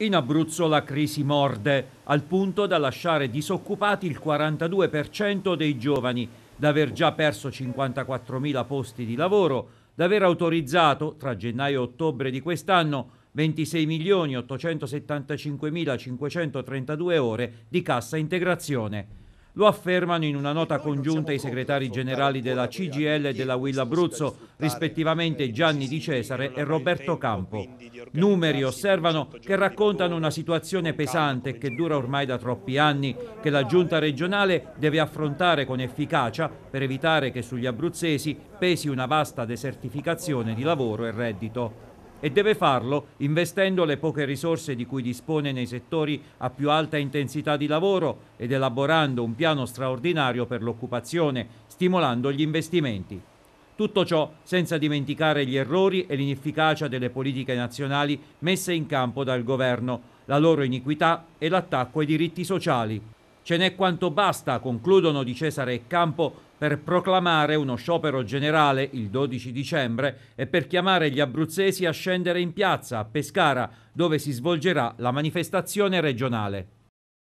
In Abruzzo la crisi morde, al punto da lasciare disoccupati il 42% dei giovani, d'aver già perso 54.000 posti di lavoro, d'aver autorizzato, tra gennaio e ottobre di quest'anno, 26.875.532 ore di cassa integrazione. Lo affermano in una nota congiunta i segretari generali della CGL e della Will Abruzzo, rispettivamente Gianni Di Cesare e Roberto Campo. Numeri, osservano, che raccontano una situazione pesante che dura ormai da troppi anni, che la giunta regionale deve affrontare con efficacia per evitare che sugli abruzzesi pesi una vasta desertificazione di lavoro e reddito e deve farlo investendo le poche risorse di cui dispone nei settori a più alta intensità di lavoro ed elaborando un piano straordinario per l'occupazione, stimolando gli investimenti. Tutto ciò senza dimenticare gli errori e l'inefficacia delle politiche nazionali messe in campo dal governo, la loro iniquità e l'attacco ai diritti sociali. Ce n'è quanto basta, concludono di Cesare e Campo, per proclamare uno sciopero generale il 12 dicembre e per chiamare gli abruzzesi a scendere in piazza a Pescara, dove si svolgerà la manifestazione regionale.